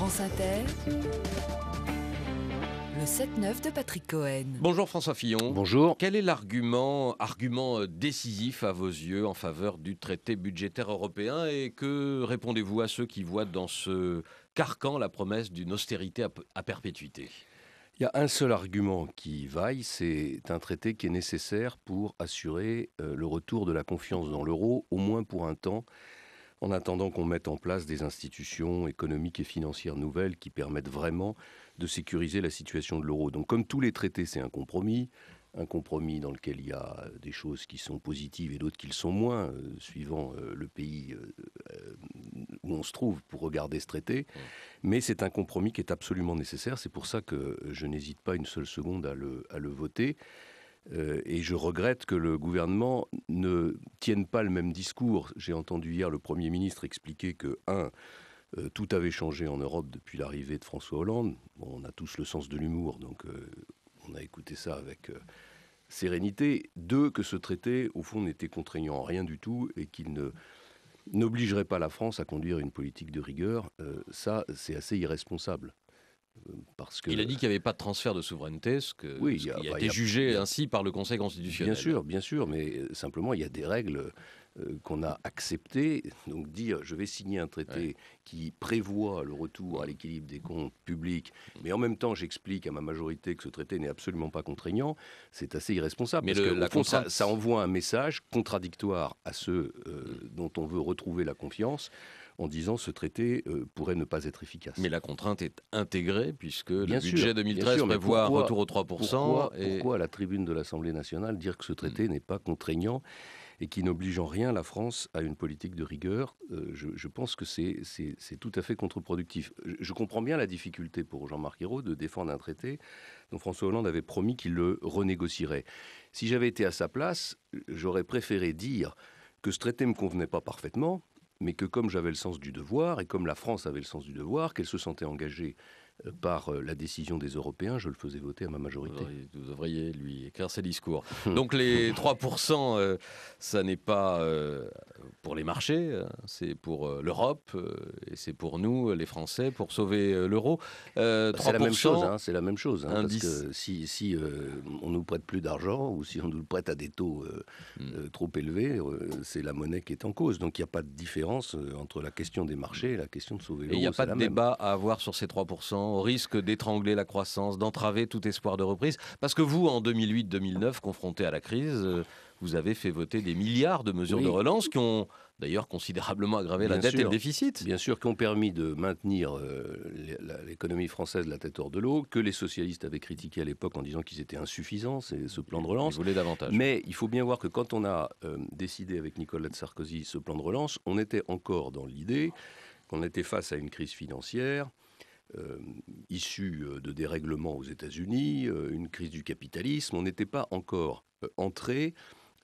France Inter. Le 7-9 de Patrick Cohen. Bonjour François Fillon. Bonjour. Quel est l'argument argument euh, décisif à vos yeux en faveur du traité budgétaire européen et que répondez-vous à ceux qui voient dans ce carcan la promesse d'une austérité à perpétuité il y a un seul argument qui vaille, c'est un traité qui est nécessaire pour assurer euh, le retour de la confiance dans l'euro, au moins pour un temps, en attendant qu'on mette en place des institutions économiques et financières nouvelles qui permettent vraiment de sécuriser la situation de l'euro. Donc comme tous les traités, c'est un compromis, un compromis dans lequel il y a des choses qui sont positives et d'autres qui le sont moins, euh, suivant euh, le pays euh, où on se trouve pour regarder ce traité. Mais c'est un compromis qui est absolument nécessaire. C'est pour ça que je n'hésite pas une seule seconde à le voter. Euh, et je regrette que le gouvernement ne tienne pas le même discours. J'ai entendu hier le Premier ministre expliquer que, un, euh, tout avait changé en Europe depuis l'arrivée de François Hollande. on a tous le sens de l'humour, donc euh, on a écouté ça avec sérénité. Deux, que ce traité, au fond, n'était contraignant en rien du tout et qu'il n'obligerait pas la France à conduire une politique de rigueur. ça, c'est assez irresponsable. Parce Il a dit qu'il n'y avait pas de transfert de souveraineté, ce, a, qui a bah, été jugé ainsi par le Conseil constitutionnel. Bien sûr, bien sûr, mais euh, simplement il y a des règles euh, qu'on a acceptées. Donc dire je vais signer un traité qui prévoit le retour à l'équilibre des comptes publics, mais en même temps j'explique à ma majorité que ce traité n'est absolument pas contraignant, c'est assez irresponsable. parce que, la ça, envoie un message contradictoire à ceux euh, dont on veut retrouver la confiance en disant ce traité euh, pourrait ne pas être efficace. Mais la contrainte est intégrée puisque le budget 2013 prévoit un retour au 3%. Pourquoi, à la tribune de l'Assemblée nationale dire que ce traité mm. n'est pas contraignant et qui n'oblige en rien la France à une politique de rigueur, euh, je, pense que c'est tout à fait contre-productif. Je, comprends bien la difficulté pour Jean-Marc Ayrault de défendre un traité dont François Hollande avait promis qu'il le renégocierait. Si j'avais été à sa place, j'aurais préféré dire que ce traité ne me convenait pas parfaitement, mais que comme j'avais le sens du devoir, et comme la France avait le sens du devoir, qu'elle se sentait engagée par euh, la décision des Européens, je le faisais voter à ma majorité. Vous devriez, lui écrire ses discours. Hmm. Donc les 3%, euh, ça n'est pas euh, pour les marchés, hein. c'est pour l'Europe et c'est pour nous, les Français, pour sauver l'euro. Bah, hein, c'est la même chose, c'est la même chose. si, si ne on nous prête plus d'argent ou si on nous le prête à des taux hmm. trop élevés, c'est la monnaie qui est en cause. Donc il n'y a pas de différence entre la question des marchés et la question de sauver l'euro. Il n'y a pas de débat à avoir sur ces 3% au risque d'étrangler la croissance, d'entraver tout espoir de reprise Parce que vous, en 2008-2009, confronté à la crise, euh, vous avez fait voter des milliards de mesures de relance qui ont d'ailleurs considérablement aggravé la dette et le déficit. Bien sûr, qui ont permis de maintenir euh, l'économie française la tête hors de l'eau, que les socialistes avaient critiqué à l'époque en disant qu'ils étaient insuffisants, ce plan de relance. Ils voulaient davantage. Mais il faut bien voir que quand on a euh, décidé avec Nicolas Sarkozy ce plan de relance, on était encore dans l'idée qu'on était face à une crise financière euh, issus euh, de dérèglements aux États-Unis, euh, une crise du capitalisme, on n'était pas encore euh, entré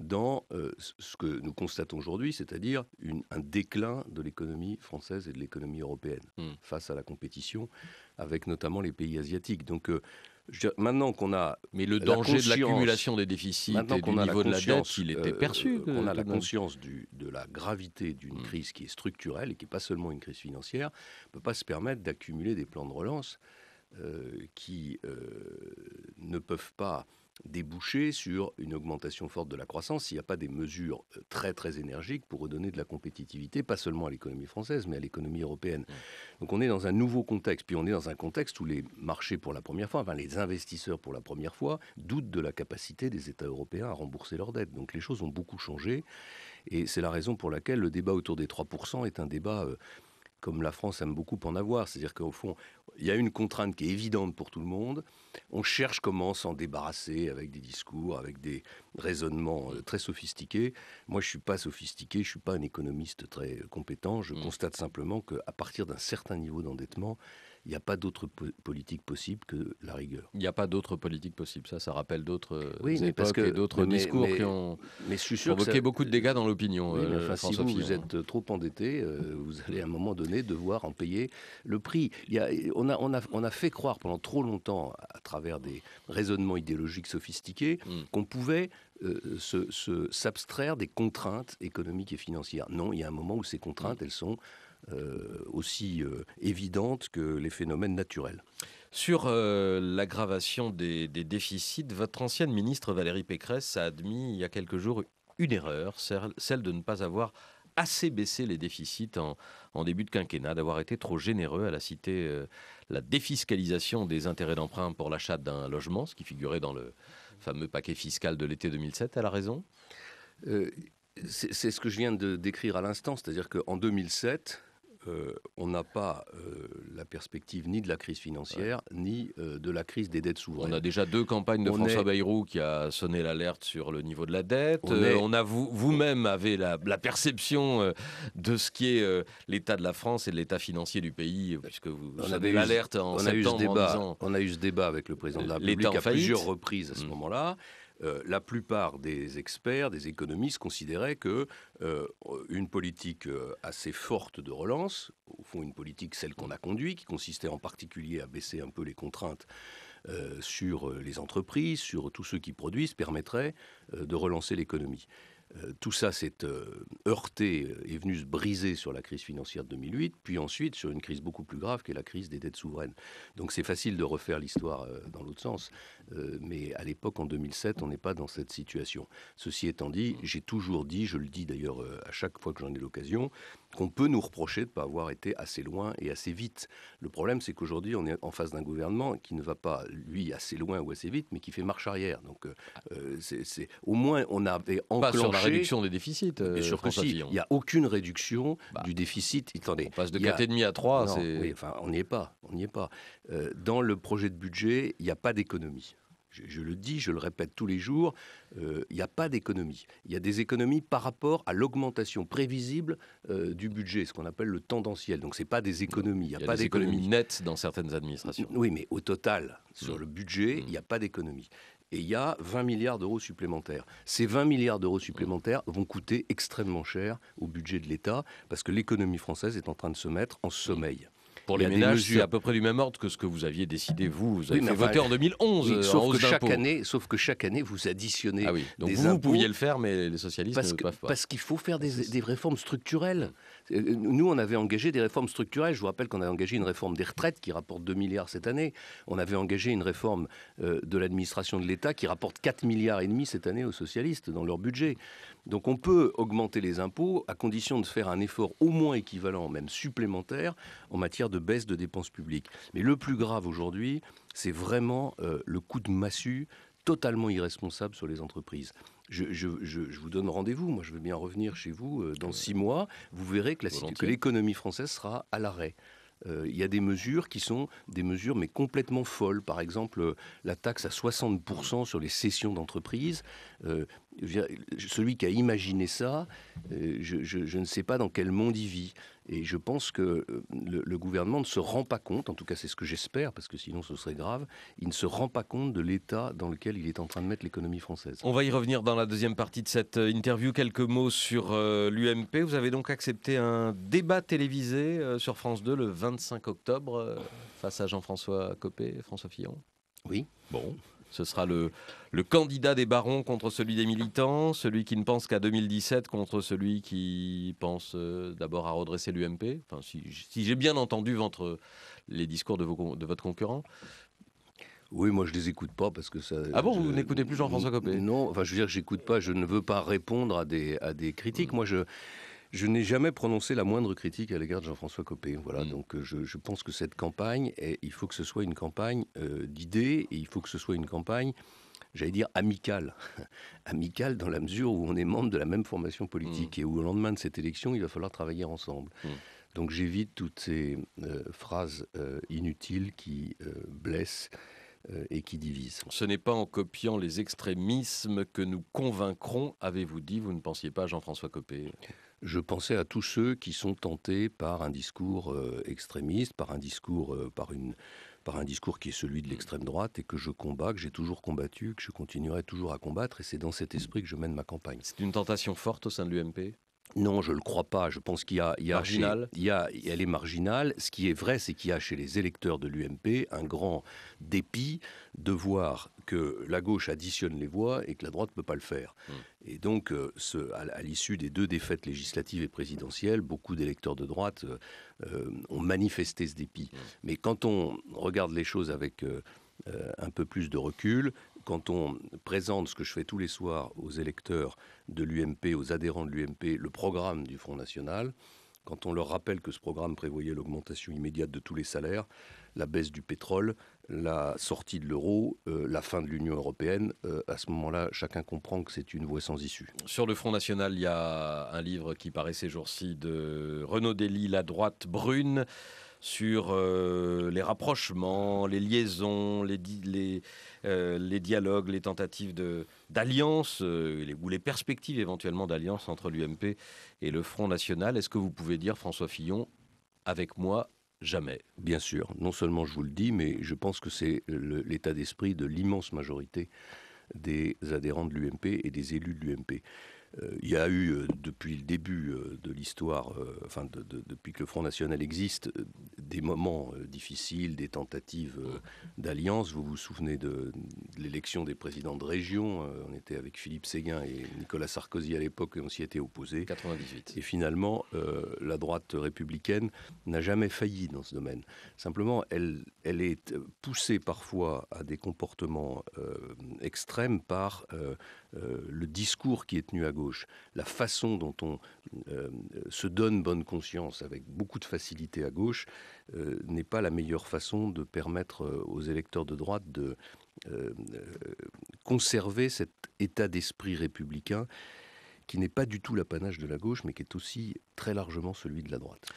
dans ce que nous constatons aujourd'hui, c'est-à-dire un déclin de l'économie française et de l'économie européenne hmm. face à la compétition avec notamment les pays asiatiques. Donc maintenant qu'on a. Mais le danger de l'accumulation des déficits et du niveau de la dette, il était euh, perçu. Euh, a la conscience de la gravité d'une mm. crise qui est structurelle et qui n'est pas seulement une crise financière. On ne peut pas se permettre d'accumuler des plans de relance euh, qui ne peuvent pas déboucher sur une augmentation forte de la croissance s'il n'y a pas des mesures euh, très très énergiques pour redonner de la compétitivité, pas seulement à l'économie française, mais à l'économie européenne. Donc on est dans un nouveau contexte, puis on est dans un contexte où les marchés pour la première fois, enfin les investisseurs pour la première fois, doutent de la capacité des États européens à rembourser leurs dettes. Donc les choses ont beaucoup changé, et c'est la raison pour laquelle le débat autour des 3% est un débat... Euh, comme la France aime beaucoup en avoir. C'est-à-dire qu'au fond, il y a une contrainte qui est évidente pour tout le monde. On cherche comment s'en débarrasser avec des discours, avec des raisonnements euh, très sophistiqués. Moi, je suis pas sophistiqué, je suis pas un économiste très euh, compétent. Je mmh. constate simplement qu'à partir d'un certain niveau d'endettement, il n'y a pas d'autre politique possible que la rigueur. Il n'y a pas d'autre politique possible. Ça, ça rappelle d'autres euh, époques que, et d'autres discours qui ont provoqué beaucoup de dégâts dans l'opinion. Euh, si vous, êtes trop endetté, euh, vous allez à un moment donné devoir en payer le prix. Il on, a, on, a, fait croire pendant trop longtemps, à travers des raisonnements idéologiques sophistiqués, hmm. qu'on pouvait s'abstraire des contraintes économiques et financières. Non, il y a un moment où ces contraintes, hmm. elles sont euh, aussi évidentes euh, évidente que les phénomènes naturels. Sur euh, l'aggravation des, déficits, votre ancienne ministre Valérie Pécresse a admis il y a quelques jours une erreur, celle de ne pas avoir assez baissé les déficits en, début de quinquennat, d'avoir été trop généreux. Elle a cité la défiscalisation des intérêts d'emprunt pour l'achat d'un logement, ce qui figurait dans le fameux paquet fiscal de l'été 2007. Elle a raison C'est ce que je viens de décrire à l'instant, c'est-à-dire qu'en 2007, euh, on n'a pas euh, la perspective ni de la crise financière, ni euh, de la crise des dettes souveraines. On a déjà deux campagnes de François Bayrou qui a sonné l'alerte sur le niveau de la dette. On, vous-même avez la, perception de ce qui est l'état de la France et de l'état financier du pays, puisque vous on avez l'alerte a eu ce débat, On a eu ce débat avec le président de la République à plusieurs reprises à ce mm. moment-là. Euh, la plupart des experts, des économistes considéraient que euh, une politique euh, assez forte de relance, au fond une politique celle qu'on a conduite, qui consistait en particulier à baisser un peu les contraintes sur les entreprises, sur tous ceux qui produisent, permettrait de relancer l'économie. Euh, tout ça s'est euh, heurté, est venu se briser sur la crise financière de 2008, puis ensuite sur une crise beaucoup plus grave qui est la crise des dettes souveraines. Donc c'est facile de refaire l'histoire euh, dans l'autre sens, mais à l'époque, en 2007, on n'est pas dans cette situation. Ceci étant dit, j'ai toujours dit, je le dis d'ailleurs à chaque fois que j'en ai l'occasion, qu'on peut nous reprocher de ne pas avoir été assez loin et assez vite. Le problème, c'est qu'aujourd'hui, on est en face d'un gouvernement qui ne va pas, lui, assez loin ou assez vite, mais qui fait marche arrière. Donc, euh, euh, au moins, on avait enclenché... sur la réduction des déficits, euh, Il n'y a aucune réduction bah, du déficit. Attendez, on passe de 4,5 à 3, Oui, on n'y est pas. On n'y est pas. dans le projet de budget, il n'y a pas d'économie je, le dis, je le répète tous les jours, euh, il n'y a pas d'économie. Il y a des économies par rapport à l'augmentation prévisible euh, du budget, ce qu'on appelle le tendanciel. Donc ce n'est pas des économies. Il n'y a, y a, pas d'économies nettes dans certaines administrations. Oui, mais au total, sur mm. le budget, il n'y a mm. pas d'économie et il y a 20 milliards d'euros supplémentaires. Ces 20 milliards d'euros mm. supplémentaires vont coûter extrêmement cher au budget de l'État parce que l'économie française est en train de se mettre en sommeil. Pour les ménages, c'est à peu près du même ordre que ce que vous aviez décidé, vous. Vous avez voté en 2011. sauf, que chaque année, sauf que chaque année, vous additionnez. Ah oui, donc vous, pouviez le faire, mais les socialistes parce ne peuvent pas. Parce qu'il faut faire des, ah, réformes structurelles. Euh, nous, on avait engagé des réformes structurelles. Je vous rappelle qu'on a engagé une réforme des retraites qui rapporte 2 milliards cette année. On avait engagé une réforme euh, de l'administration de l'État qui rapporte 4 milliards et demi cette année aux socialistes dans leur budget. Donc on peut augmenter les impôts à condition de faire un effort au moins équivalent, même supplémentaire, en matière de de baisse de dépenses publiques. Mais le plus grave aujourd'hui, c'est vraiment euh, le coup de massue totalement irresponsable sur les entreprises. Je, vous donne rendez-vous, moi je veux bien revenir chez vous euh, dans euh, six mois, vous verrez que, l'économie française sera à l'arrêt. Il y a des mesures qui sont des mesures mais complètement folles. Par exemple, la taxe à 60% sur les cessions d'entreprise celui qui a imaginé ça, euh, je, ne sais pas dans quel monde il vit. Et je pense que euh, le, gouvernement ne se rend pas compte, en tout cas c'est ce que j'espère, parce que sinon ce serait grave, il ne se rend pas compte de l'état dans lequel il est en train de mettre l'économie française. On va y revenir dans la deuxième partie de cette euh, interview. Quelques mots sur l'UMP. Vous avez donc accepté un débat télévisé sur France 2 le 25 octobre face à Jean-François Copé, François Fillon. Oui. Bon. Ce sera le, candidat des barons contre celui des militants, celui qui ne pense qu'à 2017 contre celui qui pense euh, d'abord à redresser l'UMP. Enfin, si, j'ai bien entendu entre les discours de, votre concurrent. Oui, moi je les écoute pas parce que ça. Ah bon, vous n'écoutez plus Jean-François Copé Non, je veux dire que j'écoute pas, je ne veux pas répondre à des, critiques. Mmh. Moi je je n'ai jamais prononcé la moindre critique à l'égard de Jean-François Copé. Voilà, mm. donc euh, je, pense que cette campagne, il faut que ce soit une campagne euh, d'idées et il faut que ce soit une campagne j'allais dire amicale. amicale dans la mesure où on est membre de la même formation politique mm. et où au lendemain de cette élection, il va falloir travailler ensemble. Mm. Donc j'évite toutes ces euh, phrases inutiles qui blessent et qui divisent. Ce n'est pas en copiant les extrémismes que nous convaincrons, avez-vous dit, vous ne pensiez pas à Jean-François Copé je pensais à tous ceux qui sont tentés par un discours euh, extrémiste, par un discours, euh, par, une, par un discours qui est celui de l'extrême droite et que je combats, que j'ai toujours combattu, que je continuerai toujours à combattre. Et c'est dans cet esprit que je mène ma campagne. C'est une tentation forte au sein de l'UMP non, je ne le crois pas. Je pense qu'il y a, il y a, elle est marginale. Ce qui est vrai, c'est qu'il y a chez les électeurs de l'UMP un grand dépit de voir que la gauche additionne les voix et que la droite ne peut pas le faire. Hmm. Et donc, euh, à, l'issue des deux défaites législatives et présidentielles, beaucoup d'électeurs de droite euh, euh, ont manifesté ce dépit. Hmm. Mais quand on regarde les choses avec un peu plus de recul, quand on présente ce que je fais tous les soirs aux électeurs de l'UMP, aux adhérents de l'UMP, le programme du Front National, quand on leur rappelle que ce programme prévoyait l'augmentation immédiate de tous les salaires, la baisse du pétrole, la sortie de l'euro, euh, la fin de l'Union européenne, euh, à ce moment-là, chacun comprend que c'est une voie sans issue. Sur le Front National, il y a un livre qui paraît ces jours-ci de Renaud Dely, La droite brune sur euh, les rapprochements, les liaisons, les, euh, dialogues, les tentatives d'alliance euh, ou les perspectives éventuellement d'alliance entre l'UMP et le Front National. Est-ce que vous pouvez dire, François Fillon, avec moi, jamais Bien sûr. Non seulement je vous le dis, mais je pense que c'est l'état d'esprit de l'immense majorité des adhérents de l'UMP et des élus de l'UMP. Euh, il y a eu, euh, depuis le début euh, de l'histoire, enfin, depuis que le Front National existe, des moments difficiles, des tentatives d'alliance. Vous vous souvenez de, l'élection des présidents de région. on était avec Philippe Séguin et Nicolas Sarkozy à l'époque et on s'y était opposés. 98. Et finalement, la droite républicaine n'a jamais failli dans ce domaine. Simplement, elle, est poussée parfois à des comportements extrêmes par euh, le discours qui est tenu à gauche, la façon dont on euh, se donne bonne conscience avec beaucoup de facilité à gauche, euh, n'est pas la meilleure façon de permettre aux électeurs de droite de conserver cet état d'esprit républicain qui n'est pas du tout l'apanage de la gauche, mais qui est aussi très largement celui de la droite.